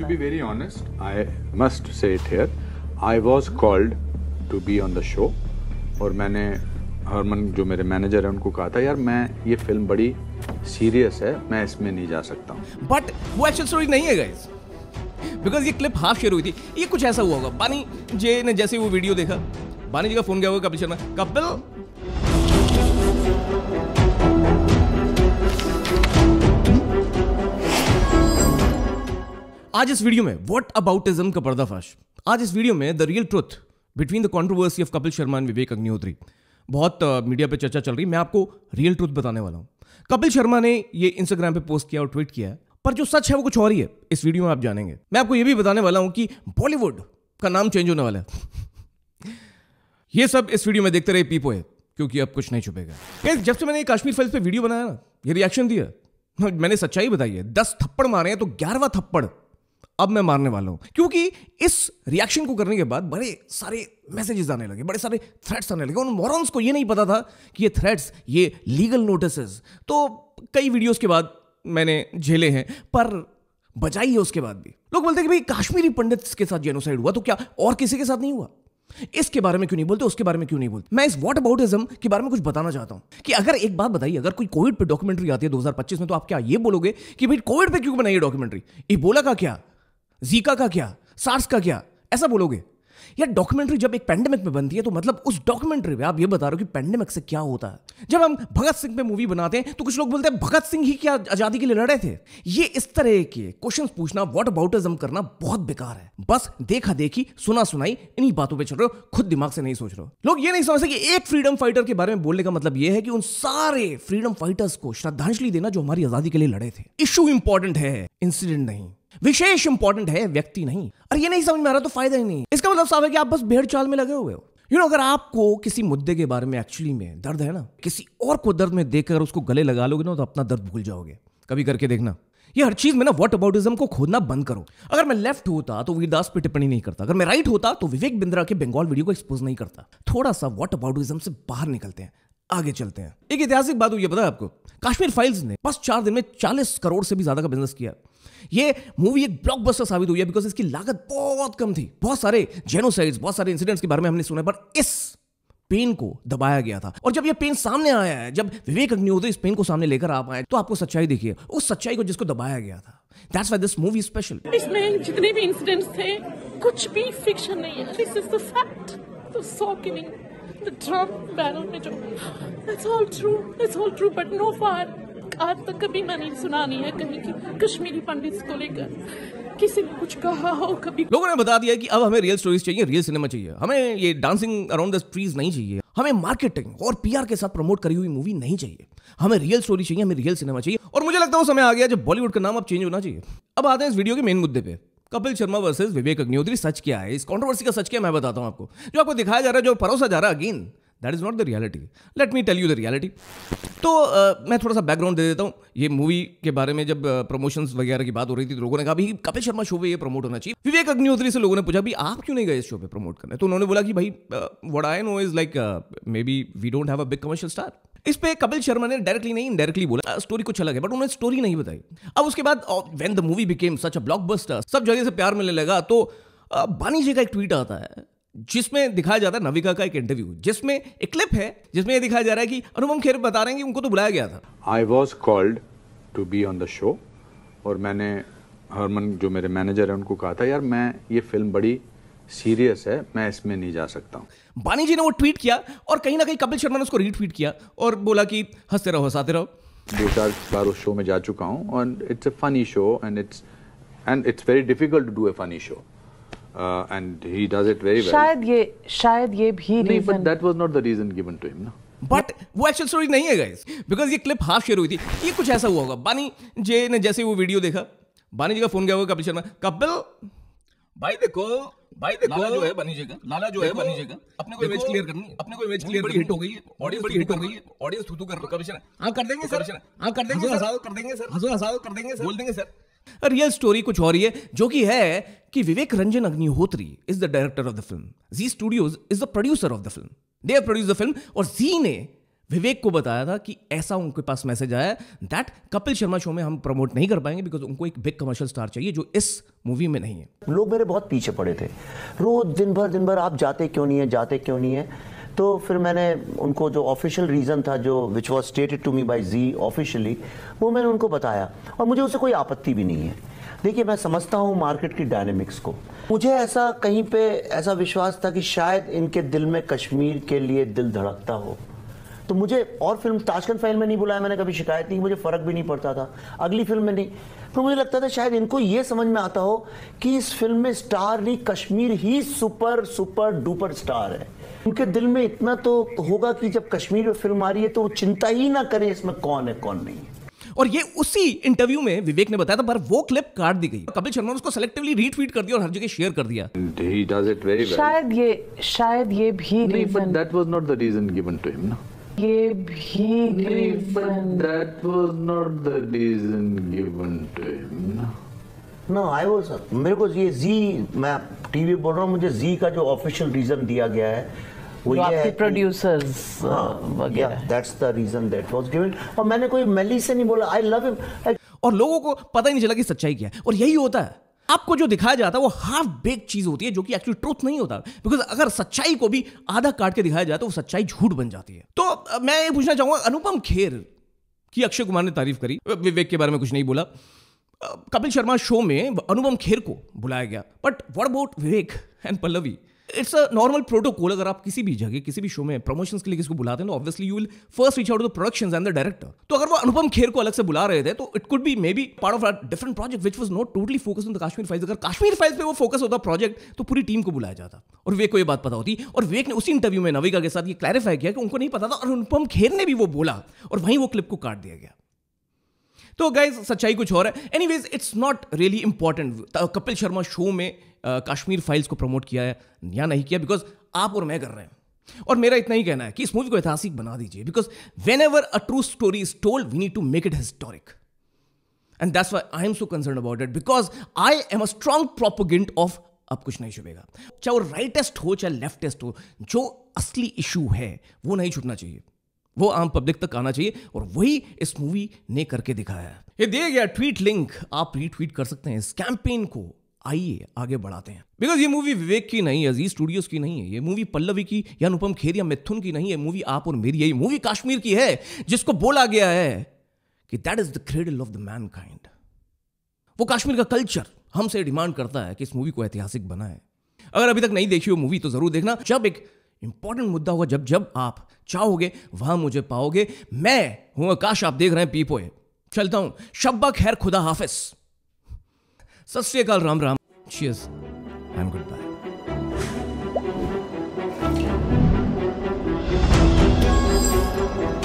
To be very honest, I must say it here. I was called to be on the show और मैंने हरमन जो मेरे manager हैं उनको कहा था यार मैं ये फिल्म बड़ी सीरियस है मैं इसमें नहीं जा सकता हूँ बट वो एक्चुअल स्टोरी नहीं है गाइस बिकॉज ये क्लिप हाफ शेयर हुई थी ये कुछ ऐसा हुआ होगा बानी जे ने जैसे वो वीडियो देखा बानी जी का फोन गया होगा कपिल शर्मा कपिल आज इस वीडियो में व्हाट अबाउटिज्म का पर्दाफाश आज इस वीडियो में the real truth between the controversy of Kapil Sharma and Vivek Agnihotri बहुत मीडिया uh, पे चर्चा चल रही मैं आपको रियल ट्रुथ बताने वाला हूँ कपिल शर्मा ने ये इंस्टाग्राम पे पोस्ट किया और ट्वीट किया पर जो सच है वो कुछ और ही है इस वीडियो में आप जानेंगे मैं आपको ये भी बताने वाला हूँ कि बॉलीवुड का नाम चेंज होने वाला है ये सब इस वीडियो में देखते रहे पीपो है क्योंकि अब कुछ नहीं छुपेगा जब से मैंने कश्मीर फाइल्स पे वीडियो बनाया ना ये रिएक्शन दिया मैंने सच्चाई बताई है दस थप्पड़ मारे हैं तो ग्यारहवा थप्पड़ अब मैं मारने वाला हूं क्योंकि इस रिएक्शन को करने के बाद बड़े सारे मैसेजेस आने लगे बड़े सारे थ्रेट्स आने लगे उन मॉरन्स को ये नहीं पता था कि ये थ्रेट्स ये लीगल नोटिस तो कई वीडियोस के बाद मैंने झेले हैं पर बचाई है उसके बाद भी लोग बोलते हैं कि भाई कश्मीरी पंडित के साथ जेनोसाइड हुआ तो क्या और किसी के साथ नहीं हुआ इसके बारे में क्यों नहीं बोलते उसके बारे में क्यों नहीं बोलते मैं इस वॉट अबाउटिज्म के बारे में कुछ बताना चाहता हूं कि अगर एक बात बताइए अगर कोई कोविड पे डॉक्यूमेंट्री आती है 2025 में तो आप क्या ये बोलोगे कि भाई कोविड पे क्यों बनाई डॉक्यूमेंट्री बोला का क्या जीका का क्या सार्स का क्या ऐसा बोलोगे यार डॉक्यूमेंट्री जब एक पेंडेमिक में बनती है तो मतलब उस डॉक्यूमेंट्री में आप ये बता रहे हो कि पेंडेमिक से क्या होता है जब हम भगत सिंह पे मूवी बनाते हैं तो कुछ लोग बोलते हैं भगत सिंह ही क्या आजादी के लिए लड़े थे ये इस तरह के क्वेश्चन पूछना वॉट अबाउटिज्म करना बहुत बेकार है बस देखा देखी सुना सुनाई इन्हीं बातों पर चल रहे हो खुद दिमाग से नहीं सोच रहे हो लोग ये नहीं समझते कि एक फ्रीडम फाइटर के बारे में बोलने का मतलब यह है कि उन सारे फ्रीडम फाइटर्स को श्रद्धांजलि देना जो हमारी आजादी के लिए लड़े थे इश्यू इंपॉर्टेंट है इंसिडेंट नहीं विशेष इंपॉर्टेंट है व्यक्ति नहीं और ये नहीं समझ में आ रहा तो फायदा ही नहीं इसका मतलब साफ है कि आप बस भेड़ चाल में लगे हुए हो यू नो अगर आपको किसी मुद्दे के बारे में एक्चुअली में दर्द है ना किसी और को दर्द में देखकर उसको गले लगा लोगे ना तो अपना दर्द भूल जाओगे कभी करके देखना ये हर चीज में ना वॉट अबाउटिज्म को खोदना बंद करो अगर मैं लेफ्ट होता तो वीरदास पे टिप्पणी नहीं करता अगर मैं राइट होता तो विवेक बिंद्रा के बंगाल वीडियो को एक्सपोज नहीं करता थोड़ा सा वॉट अबाउटिज्म से बाहर निकलते हैं आगे चलते हैं एक ऐतिहासिक बात हुई है पता है आपको कश्मीर फाइल्स ने बस चार दिन में चालीस करोड़ से भी ज्यादा का बिजनेस किया ये मूवी एक ब्लॉकबस्टर साबित हुई है बिकॉज इसकी लागत बहुत कम थी बहुत सारे जेनोसाइड्स बहुत सारे इंसिडेंट्स के बारे में हमने सुना पर इस पेन को दबाया गया था और जब ये पेन सामने आया है जब विवेक अग्निहोत्री इस पेन को सामने लेकर आ पाए तो आपको सच्चाई देखिए उस सच्चाई को जिसको दबाया गया था that's why this movie special इसमें जितने भी इंसिडेंट्स थे कुछ भी फिक्शन नहीं है this is the fact the shocking the drum barrel में जो it's all true it's all true but no fire आज तक कभी मैंने सुना नहीं है कहीं की कश्मीरी पंडित को लेकर किसी ने कुछ कहा हो कभी लोगों ने बता दिया कि अब हमें रियल स्टोरीज चाहिए रियल सिनेमा चाहिए हमें ये डांसिंग अराउंड द ट्रीज नहीं चाहिए हमें मार्केटिंग और पीआर के साथ प्रमोट करी हुई मूवी नहीं चाहिए हमें रियल स्टोरी चाहिए हमें रियल सिनेमा चाहिए और मुझे लगता है वो समय आ गया जब बॉलीवुड का नाम अब चेंज होना चाहिए अब आते हैं इस वीडियो के मेन मुद्दे पे कपिल शर्मा वर्सेस विवेक अग्निहोत्री सच क्या है इस कॉन्ट्रोवर्सी का सच क्या मैं बताता हूं आपको जो आपको दिखाया जा रहा है जो परोसा जा रहा है again that is not the reality let me tell you the reality तो uh, मैं थोड़ा सा बैकग्राउंड दे देता हूँ ये मूवी के बारे में जब प्रमोशन uh, वगैरह की बात हो रही थी तो लोगों ने कहा भाई कपिल शर्मा शो पे ये प्रमोट होना चाहिए विवेक अग्निहोत्री से लोगों ने पूछा भी आप क्यों नहीं गए इस शो पे प्रमोट करने तो उन्होंने बोला कि भाई what I know is like maybe we don't have a big commercial star इस पे कपिल शर्मा ने डायरेक्टली नहीं इनडायरेक्टली बोला स्टोरी कुछ अलग है बट उन्होंने स्टोरी नहीं बताई अब उसके बाद when the movie became such a blockbuster सब जगह से प्यार मिलने लगा तो बानी जी का एक ट्वीट आता है जिसमें दिखाया जाता है नविका का एक इंटरव्यू जिसमें एक क्लिप है जिसमें यह दिखाया जा रहा है कि अनुपम खेर बता रहे हैं कि उनको तो बुलाया गया था I was called to be on the show और मैंने हरमन जो मेरे मैनेजर है उनको कहा था यार मैं ये फिल्म बड़ी सीरियस है मैं इसमें नहीं जा सकता हूँ बानी जी ने वो ट्वीट किया और कहीं ना कहीं कपिल शर्मा ने उसको रीट्वीट किया और बोला कि हंसते रहो हंसाते रहो दो चार बार उस शो में जा चुका हूँ and it's a funny show and it's and it's very difficult to do a funny show uh, and he does it very well. शायद ये शायद ये भी नहीं, but that was not the reason given to him, ना. But वो actual story नहीं है गाइस बिकॉज ये क्लिप हाफ शेयर हुई थी ये कुछ ऐसा हुआ होगा बानी जे ने जैसे वो वीडियो देखा बानी जी का फोन गया होगा कपिल शर्मा कपिल भाई देखो भाई देखो लाला जो है बनी जी का लाला जो है बनी जी का अपने को इमेज क्लियर करनी है अपने को इमेज क्लियर बड़ी हिट हो गई है ऑडियंस बड़ी हिट हो गई है ऑडियंस थूथू कर रहा है हां कर देंगे सर हां कर देंगे सर हां कर देंगे सर हंसो हंसाओ कर देंगे सर बोल देंगे सर रियल स्टोरी कुछ और ही है जो कि है कि Vivek Ranjan Agnihotri is the director of the film Zee studios is the producer of the film they are produce the film और जी ने विवेक को बताया था कि ऐसा उनके पास मैसेज आया दैट कपिल शर्मा शो में हम प्रमोट नहीं कर पाएंगे बिकॉज उनको एक बिग कमर्शियल स्टार चाहिए जो इस मूवी में नहीं है लोग मेरे बहुत पीछे पड़े थे रोज दिन भर दिन भर आप जाते क्यों नहीं है जाते क्यों नहीं है तो फिर मैंने उनको जो ऑफिशियल रीज़न था जो which was stated to me by Zee officially वो मैंने उनको बताया और मुझे उससे कोई आपत्ति भी नहीं है देखिए मैं समझता हूँ मार्केट की डायनेमिक्स को मुझे ऐसा कहीं पे ऐसा विश्वास था कि शायद इनके दिल में कश्मीर के लिए दिल धड़कता हो तो मुझे और फिल्म ताशकंद फाइल में नहीं बुलाया मैंने कभी शिकायत नहीं मुझे फ़र्क भी नहीं पड़ता था अगली फिल्म में नहीं तो मुझे लगता था शायद इनको ये समझ में आता हो कि इस फिल्म में स्टार नहीं कश्मीर ही सुपर सुपर डुपर स्टार है उनके दिल में इतना तो होगा कि जब कश्मीर में फिल्म आ रही है तो वो चिंता ही ना करें इसमें कौन है कौन नहीं है और ये उसी इंटरव्यू में विवेक ने बताया था पर वो क्लिप काट दी गई कपिल शर्मा ने उसको सेलेक्टिवली रीट्वीट कर दिया और हर जगह शेयर कर दिया well. शायद ये शायद ये भी ना ये भी ना नो आई वो सर मेरे को ये जी मैं टीवी बोल रहा हूँ मुझे जी का जो ऑफिशियल रीजन दिया गया है वो ये है प्रोड्यूसर्स हाँ, uh, वगैरह that's the reason that was given और मैंने कोई मेली से नहीं बोला आई लव हिम और लोगों को पता ही नहीं चला कि सच्चाई क्या है और यही होता है आपको जो दिखाया जाता है वो हाफ बेक चीज होती है जो कि एक्चुअली ट्रूथ नहीं होता बिकॉज अगर सच्चाई को भी आधा काट के दिखाया जाता तो है वो सच्चाई झूठ बन जाती है तो uh, मैं ये पूछना चाहूंगा अनुपम खेर की अक्षय कुमार ने तारीफ करी विवेक के बारे में कुछ नहीं बोला कपिल शर्मा शो में अनुपम खेर को बुलाया गया but what about Vivek and Pallavi it's a normal protocol अगर आप किसी भी जगह किसी भी शो में प्रमोशन के लिए किसी को बुलाते हैं तो obviously you will first reach out the production and the director तो अगर वो अनुपम खेर को अलग से बुला रहे थे तो it could be maybe part of our different project which was not totally focus on the Kashmir files अगर काश्मीर फाइल्स पे वो फोकस होता प्रोजेक्ट तो पूरी टीम को बुलाया जाता और वेक को ये बात पता होती और वेक ने उसी इंटरव्यू में नविका के साथ ये क्लैरिफाई किया कि उनको नहीं पता था और अनुपम खेर ने भी वो बोला और वहीं वो क्लिप को काट दिया गया तो गाइज सच्चाई कुछ और है whereas it's not really important Kapil Sharma show में कश्मीर फाइल्स को प्रमोट किया है या नहीं किया बिकॉज आप और मैं कर रहे हैं और मेरा इतना ही कहना है कि इस मूवी को ऐतिहासिक बना दीजिए because whenever a true story is told we need to make it historic and that's why I am so concern about it because I am a strong proponent of अब कुछ नहीं छुपेगा चाहे वो rightest हो चाहे leftist हो जो असली इशू है वो नहीं छुपना चाहिए वो आम पब्लिक तक आना चाहिए और वही इस मूवी ने करके दिखाया है ये दिया गया ट्वीट लिंक आप रीट्वीट कर सकते हैं इस कैंपेन को आइए आगे बढ़ाते हैं बिकॉज ये मूवी विवेक की नहीं है अजीज स्टूडियोज की नहीं है ये मूवी पल्लवी की या अनुपम खेर या मिथुन की नहीं है मूवी आप और मेरी है ये मूवी कश्मीर की है जिसको बोला गया है कि that is the cradle of the mankind वो कश्मीर का कल्चर हमसे डिमांड करता है कि इस मूवी को ऐतिहासिक बनाए अगर अभी तक नहीं देखी हो मूवी तो जरूर देखना जब एक इंपॉर्टेंट मुद्दा होगा जब जब आप चाहोगे वहां मुझे पाओगे मैं हूं आकाश आप देख रहे हैं पीपोए चलता हूं शब्बा खैर खुदा हाफिज सत राम राम चीज I am good bye Thank you.